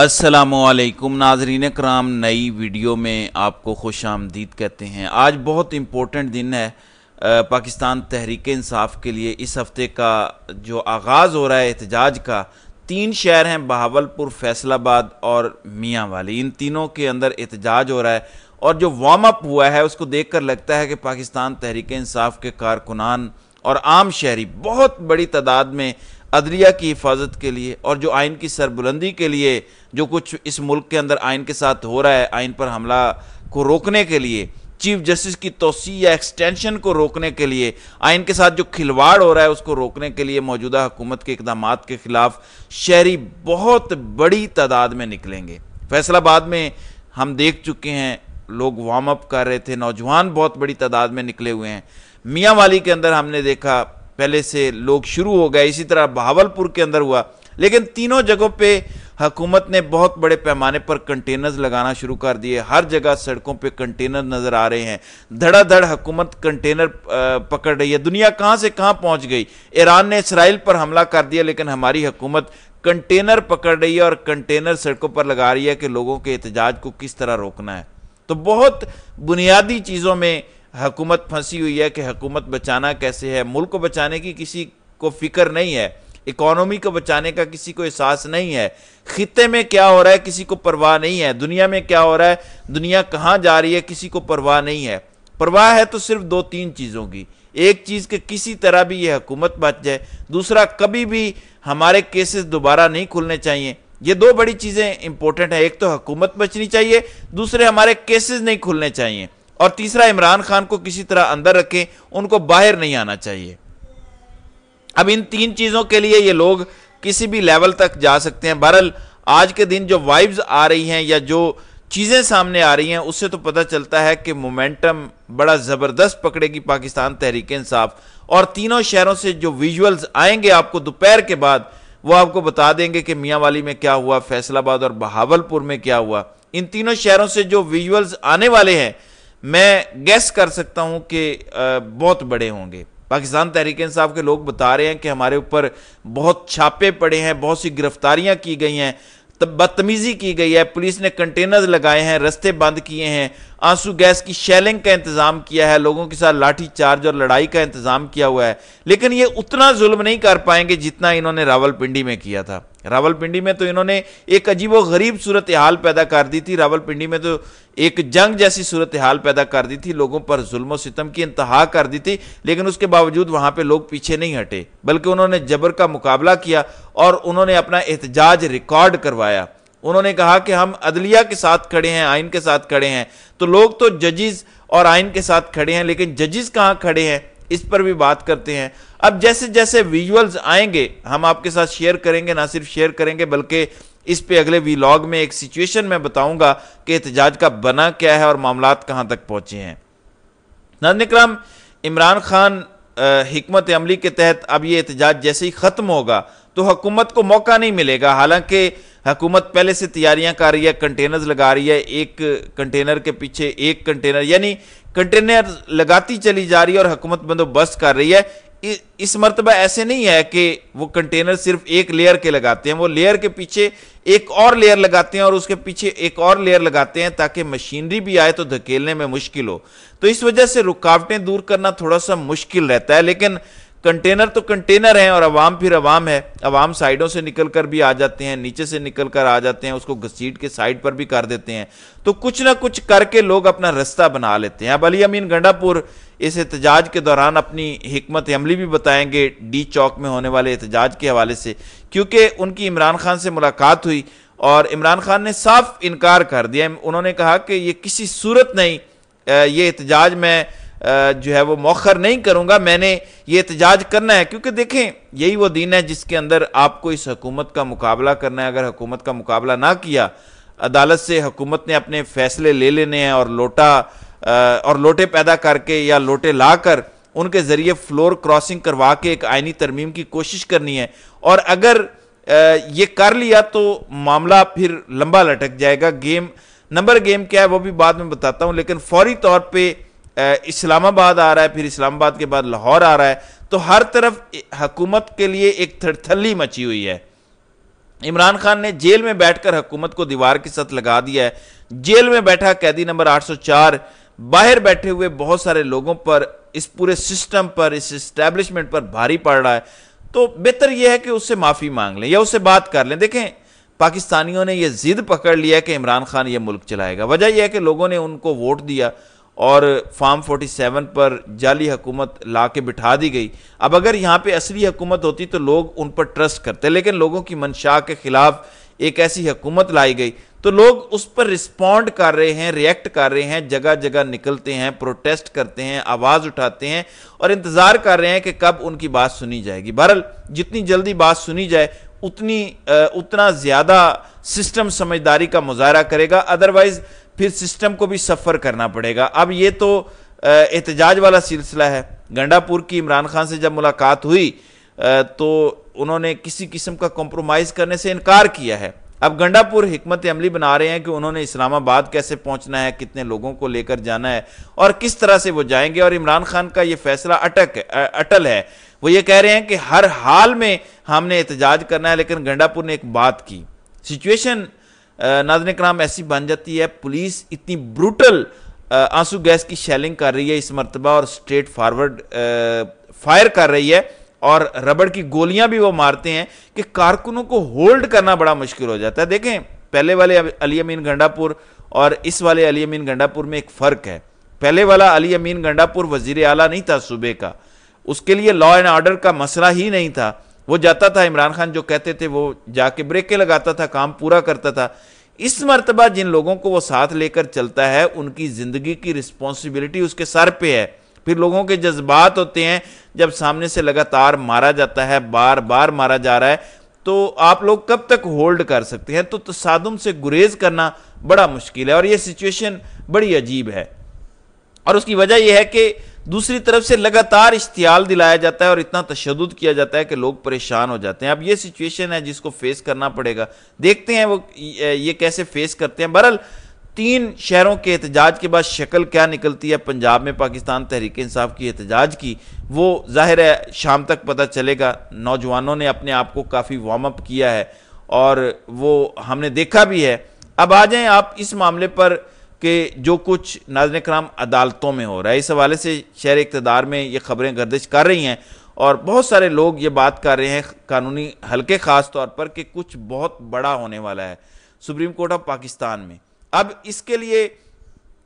असलकुम नाजरीन कराम नई वीडियो में आपको खुश आमदीद कहते हैं आज बहुत इम्पोर्टेंट दिन है पाकिस्तान तहरीक इंसाफ के लिए इस हफ़्ते का जो आगाज़ हो रहा है एहतजाज का तीन शहर हैं बहावलपुर फैसलाबाद और मियाँ वाली इन तीनों के अंदर एहतजाज हो रहा है और जो वार्म अप हुआ है उसको देख कर लगता है कि पाकिस्तान तहरीक इंसाफ के कारकुनान और आम शहरी बहुत बड़ी तादाद में अदलिया की हिफाजत के लिए और जो आइन की सरबुलंदी के लिए जो कुछ इस मुल्क के अंदर आइन के साथ हो रहा है आइन पर हमला को रोकने के लिए चीफ जस्टिस की तोसी या एक्सटेंशन को रोकने के लिए आइन के साथ जो खिलवाड़ हो रहा है उसको रोकने के लिए मौजूदा हुकूमत के इकदाम के खिलाफ शहरी बहुत बड़ी तादाद में निकलेंगे फैसलाबाद में हम देख चुके हैं लोग वार्म अप कर रहे थे नौजवान बहुत बड़ी तादाद में निकले हुए हैं मियाँ वाली के अंदर हमने देखा पहले से लोग शुरू हो गए इसी तरह बहावलपुर के अंदर हुआ लेकिन तीनों जगहों पे हुकूमत ने बहुत बड़े पैमाने पर कंटेनर्स लगाना शुरू कर दिए हर जगह सड़कों पे कंटेनर नज़र आ रहे हैं धड़ाधड़ हुकूमत कंटेनर पकड़ रही है दुनिया कहाँ से कहाँ पहुँच गई ईरान ने इसराइल पर हमला कर दिया लेकिन हमारी हुकूमत कंटेनर पकड़ रही है और कंटेनर सड़कों पर लगा रही है कि लोगों के एहतजाज को किस तरह रोकना है तो बहुत बुनियादी चीज़ों में हुकूमत फंसी हुई है कि हुकूमत बचाना कैसे है मुल्क को बचाने की किसी को फिक्र नहीं है इकोनॉमी को बचाने का किसी को एहसास नहीं है खत्े में क्या हो रहा है किसी को परवाह नहीं है दुनिया में क्या हो रहा है दुनिया कहाँ जा रही है किसी को परवाह नहीं है परवाह है तो सिर्फ दो तीन चीज़ों की एक चीज़ के किसी तरह भी ये हुकूमत बच जाए दूसरा कभी भी हमारे केसेस दोबारा नहीं खुलने चाहिए ये दो बड़ी चीज़ें इंपॉर्टेंट है एक तो हुकूमत बचनी चाहिए दूसरे हमारे केसेस नहीं खुलने चाहिए और तीसरा इमरान खान को किसी तरह अंदर रखें उनको बाहर नहीं आना चाहिए अब इन तीन चीज़ों के लिए ये लोग किसी भी लेवल तक जा सकते हैं बहरल आज के दिन जो वाइब्स आ रही हैं या जो चीज़ें सामने आ रही हैं उससे तो पता चलता है कि मोमेंटम बड़ा ज़बरदस्त पकड़ेगी पाकिस्तान तहरीक इंसाफ और तीनों शहरों से जो विजुअल्स आएंगे आपको दोपहर के बाद वो आपको बता देंगे कि मियाँ वाली में क्या हुआ फैसलाबाद और बहावलपुर में क्या हुआ इन तीनों शहरों से जो विजुअल्स आने वाले हैं मैं गैस कर सकता हूं कि बहुत बड़े होंगे पाकिस्तान तहरीक इंसाफ के लोग बता रहे हैं कि हमारे ऊपर बहुत छापे पड़े हैं बहुत सी गिरफ्तारियां की गई हैं बदतमीजी की गई है पुलिस ने कंटेनर्स लगाए हैं रस्ते बंद किए हैं आंसू गैस की शेलिंग का इंतजाम किया है लोगों के साथ लाठी चार्ज और लड़ाई का इंतजाम किया हुआ है लेकिन ये उतना जुल्म नहीं कर पाएंगे जितना इन्होंने रावलपिंडी में किया था रावलपिंडी में तो इन्होंने एक अजीब गरीब सूरत हाल पैदा कर दी थी रावलपिंडी में तो एक जंग जैसी सूरत हाल पैदा कर दी थी लोगों पर जुल्म सितम की इंतहा कर दी थी लेकिन उसके बावजूद वहाँ पर लोग पीछे नहीं हटे बल्कि उन्होंने जबर का मुकाबला किया और उन्होंने अपना एहतजाज रिकॉर्ड करवाया उन्होंने कहा कि हम अदलिया के साथ खड़े हैं आइन के साथ खड़े हैं तो लोग तो जजिस और आइन के साथ खड़े हैं लेकिन जजिस कहाँ खड़े हैं इस पर भी बात करते हैं अब जैसे जैसे विजुअल्स आएंगे हम आपके साथ शेयर करेंगे ना सिर्फ शेयर करेंगे बल्कि इस पे अगले वीलॉग में एक सिचुएशन में बताऊंगा कि एहतजाज का बना क्या है और मामला कहां तक पहुंचे हैं नाजन इमरान खान हमत अमली के तहत अब ये एहतजाज जैसे ही ख़त्म होगा तो हुकूमत को मौका नहीं मिलेगा हालांकि हुकूमत पहले से तैयारियां कर रही है कंटेनर्स लगा रही है एक कंटेनर के पीछे एक कंटेनर यानी कंटेनर लगाती चली जा रही है और हुकूमत बंदोबस्त कर रही है इस मरतबा ऐसे नहीं है कि वो कंटेनर सिर्फ एक लेयर के लगाते हैं वो लेयर के पीछे एक और लेयर लगाते हैं और उसके पीछे एक और लेयर लगाते हैं ताकि मशीनरी भी आए तो धकेलने में मुश्किल हो तो इस वजह से रुकावटें दूर करना थोड़ा सा मुश्किल रहता है लेकिन कंटेनर तो कंटेनर हैं और अवाम फिर अवाम है अवाम साइडों से निकल कर भी आ जाते हैं नीचे से निकल कर आ जाते हैं उसको घसीट के साइड पर भी कर देते हैं तो कुछ ना कुछ करके लोग अपना रास्ता बना लेते हैं अब अली अमीन गंडापुर इस एहतजाज के दौरान अपनी हमत अमली भी बताएंगे डी चौक में होने वाले एहतजाज के हवाले से क्योंकि उनकी इमरान खान से मुलाकात हुई और इमरान खान ने साफ इनकार कर दिया उन्होंने कहा कि ये किसी सूरत नहीं ये एहतजाज में जो है वो मौखर नहीं करूँगा मैंने ये एहतजाज करना है क्योंकि देखें यही वो दिन है जिसके अंदर आपको इस हकूमत का मुकाबला करना है अगर हकूमत का मुकाबला ना किया अदालत से हकूमत ने अपने फैसले ले लेने हैं और लोटा और लोटे पैदा करके या लोटे ला कर उनके ज़रिए फ्लोर क्रॉसिंग करवा के एक आइनी तरमीम की कोशिश करनी है और अगर ये कर लिया तो मामला फिर लंबा लटक जाएगा गेम नंबर गेम क्या है वो भी बाद में बताता हूँ लेकिन फौरी तौर पर इस्लामाबाद आ रहा है फिर इस्लामाबाद के बाद लाहौर आ रहा है तो हर तरफ हकूमत के लिए एक थड़थली मची हुई है इमरान खान ने जेल में बैठकर हुकूमत को दीवार के साथ लगा दिया है जेल में बैठा कैदी नंबर 804 बाहर बैठे हुए बहुत सारे लोगों पर इस पूरे सिस्टम पर इस इस्टेब्लिशमेंट पर भारी पड़ रहा है तो बेहतर यह है कि उससे माफ़ी मांग लें या उससे बात कर लें देखें पाकिस्तानियों ने यह जिद पकड़ लिया कि इमरान खान यह मुल्क चलाएगा वजह यह है कि लोगों ने उनको वोट दिया और फार्म 47 पर जाली हुकूमत ला के बिठा दी गई अब अगर यहाँ पे असली हुकूमत होती तो लोग उन पर ट्रस्ट करते लेकिन लोगों की मंशा के ख़िलाफ़ एक ऐसी हुकूमत लाई गई तो लोग उस पर रिस्पॉन्ड कर रहे हैं रिएक्ट कर रहे हैं जगह जगह निकलते हैं प्रोटेस्ट करते हैं आवाज़ उठाते हैं और इंतज़ार कर रहे हैं कि कब उनकी बात सुनी जाएगी बहरल जितनी जल्दी बात सुनी जाए उतनी उतना ज़्यादा सिस्टम समझदारी का मुजाहरा करेगा अदरवाइज़ फिर सिस्टम को भी सफ़र करना पड़ेगा अब ये तो एहतजाज वाला सिलसिला है गंडापुर की इमरान खान से जब मुलाकात हुई तो उन्होंने किसी किस्म का कॉम्प्रोमाइज़ करने से इनकार किया है अब गंडापुर हमत अमली बना रहे हैं कि उन्होंने इस्लामाबाद कैसे पहुंचना है कितने लोगों को लेकर जाना है और किस तरह से वो जाएंगे और इमरान खान का ये फैसला अटक अटल है वो ये कह रहे हैं कि हर हाल में हमने एहतजाज करना है लेकिन गंडापुर ने एक बात की सिचुएशन नाजन कराम ऐसी बन जाती है पुलिस इतनी ब्रूटल आंसू गैस की शेलिंग कर रही है इस मरतबा और स्ट्रेट फारवर्ड फायर कर रही है और रबड़ की गोलियां भी वो मारते हैं कि कारकुनों को होल्ड करना बड़ा मुश्किल हो जाता है देखें पहले वाले अली अमीन गंडापुर और इस वाले अली अमीन गंडापुर में एक फ़र्क है पहले वाला अली अमीन गंडापुर वजीर अला नहीं था सूबे का उसके लिए लॉ एंड ऑर्डर का मसला ही नहीं था वो जाता था इमरान खान जो कहते थे वो जाके ब्रेकें लगाता था काम पूरा करता था इस मरतबा जिन लोगों को वो साथ लेकर चलता है उनकी ज़िंदगी की रिस्पॉन्सिबिलिटी उसके सर पे है फिर लोगों के जज्बात होते हैं जब सामने से लगातार मारा जाता है बार बार मारा जा रहा है तो आप लोग कब तक होल्ड कर सकते हैं तो तसादम से गुरेज करना बड़ा मुश्किल है और ये सिचुएशन बड़ी अजीब है और उसकी वजह यह है कि दूसरी तरफ से लगातार इश्तियाल दिलाया जाता है और इतना तशद किया जाता है कि लोग परेशान हो जाते हैं अब ये सिचुएशन है जिसको फेस करना पड़ेगा देखते हैं वो ये कैसे फेस करते हैं बहरल तीन शहरों के एहतजाज के बाद शक्ल क्या निकलती है पंजाब में पाकिस्तान तहरीक इंसाफ की एहतजाज की वो जाहिर है शाम तक पता चलेगा नौजवानों ने अपने आप को काफ़ी वार्म अप किया है और वो हमने देखा भी है अब आ जाएं आप इस मामले पर कि जो कुछ नाजन कराम अदालतों में हो रहा है इस हवाले से शहर इकतदार में ये खबरें गर्दिश कर रही हैं और बहुत सारे लोग ये बात कर रहे हैं कानूनी हल्के ख़ास तौर पर कि कुछ बहुत बड़ा होने वाला है सुप्रीम कोर्ट ऑफ पाकिस्तान में अब इसके लिए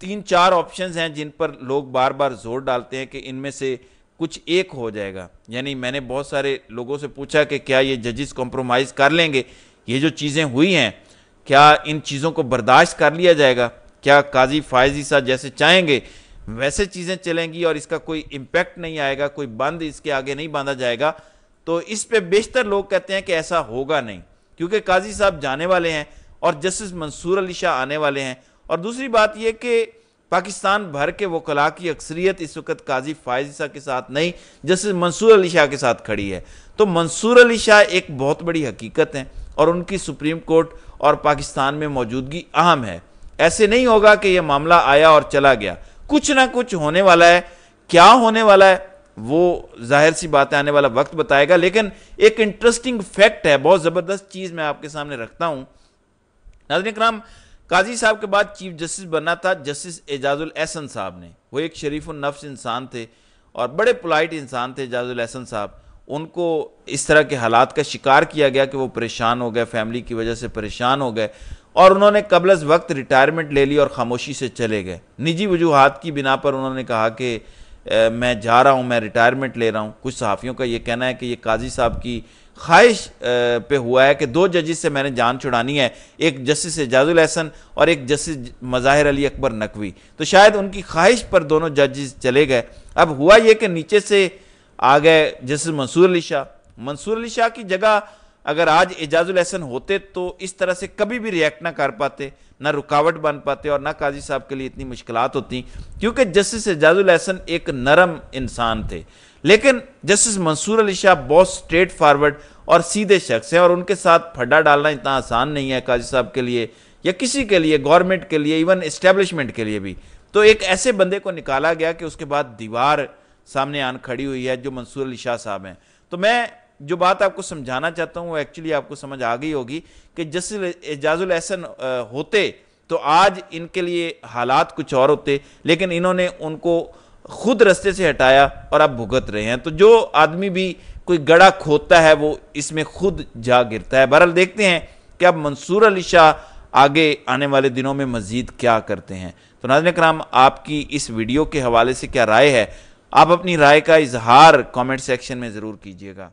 तीन चार ऑप्शंस हैं जिन पर लोग बार बार जोर डालते हैं कि इनमें से कुछ एक हो जाएगा यानी मैंने बहुत सारे लोगों से पूछा कि क्या ये जजेस कॉम्प्रोमाइज़ कर लेंगे ये जो चीज़ें हुई हैं क्या इन चीज़ों को बर्दाश्त कर लिया जाएगा क्या काजी फायजी साहब जैसे चाहेंगे वैसे चीज़ें चलेंगी और इसका कोई इम्पैक्ट नहीं आएगा कोई बंद इसके आगे नहीं बांधा जाएगा तो इस पे बेशतर लोग कहते हैं कि ऐसा होगा नहीं क्योंकि काजी साहब जाने वाले हैं और जस्टिस मंसूर अली शाह आने वाले हैं और दूसरी बात यह कि पाकिस्तान भर के वकला की अक्सरियत इस वक्त काजी फायजी शाह के साथ नहीं जस्टिस मंसूर अली शाह के साथ खड़ी है तो मंसूर अली शाह एक बहुत बड़ी हकीकत हैं और उनकी सुप्रीम कोर्ट और पाकिस्तान में मौजूदगी अहम है ऐसे नहीं होगा कि यह मामला आया और चला गया कुछ ना कुछ होने वाला है क्या होने वाला है वो जाहिर सी बातें आने वाला वक्त बताएगा लेकिन एक इंटरेस्टिंग फैक्ट है बहुत ज़बरदस्त चीज़ मैं आपके सामने रखता हूं नाजन कराम काजी साहब के बाद चीफ जस्टिस बनना था जस्टिस एजाजुल एहसन साहब ने वो एक शरीफ नफ्स इंसान थे और बड़े पोलाइट इंसान थे एजाजुल एहसन साहब उनको इस तरह के हालात का शिकार किया गया कि वो परेशान हो गए फैमिली की वजह से परेशान हो गए और उन्होंने कबल वक्त रिटायरमेंट ले ली और ख़ामोशी से चले गए निजी वजूहत की बिना पर उन्होंने कहा कि मैं जा रहा हूँ मैं रिटायरमेंट ले रहा हूँ कुछ सहाफ़ियों का ये कहना है कि ये काजी साहब की ख्वाहिश पे हुआ है कि दो जजिस से मैंने जान छुड़ानी है एक जस्टिस एजाजुल और एक जस्टिस मज़ाहिर अली अकबर नकवी तो शायद उनकी ख्वाहिश पर दोनों जजिस चले गए अब हुआ ये कि नीचे से आ गए जस्टिस मंसूर अली शाह मंसूर अली शाह की जगह अगर आज एजाजुल एहसन होते तो इस तरह से कभी भी रिएक्ट ना कर पाते ना रुकावट बन पाते और ना काजी साहब के लिए इतनी मुश्किल होती क्योंकि जस्टिस एजाजुल एहसन एक नरम इंसान थे लेकिन जस्टिस मंसूर अली शाह बहुत स्ट्रेट फारवर्ड और सीधे शख्स हैं और उनके साथ फड्डा डालना इतना आसान नहीं है काजी साहब के लिए या किसी के लिए गवर्नमेंट के लिए इवन इस्टेब्लिशमेंट के लिए भी तो एक ऐसे बंदे को निकाला गया कि उसके बाद दीवार सामने आन खड़ी हुई है जो मंसूर अली शाह साहब हैं तो मैं जो बात आपको समझाना चाहता हूँ वो एक्चुअली आपको समझ आ गई होगी कि जस एजाजुल एहसन होते तो आज इनके लिए हालात कुछ और होते लेकिन इन्होंने उनको खुद रस्ते से हटाया और अब भुगत रहे हैं तो जो आदमी भी कोई गड़ा खोदता है वो इसमें खुद जा गिरता है बहरहाल देखते हैं कि अब मंसूर अली शाह आगे आने वाले दिनों में मज़ीद क्या करते हैं तो नाजन कराम आपकी इस वीडियो के हवाले से क्या राय है आप अपनी राय का इजहार कमेंट सेक्शन में ज़रूर कीजिएगा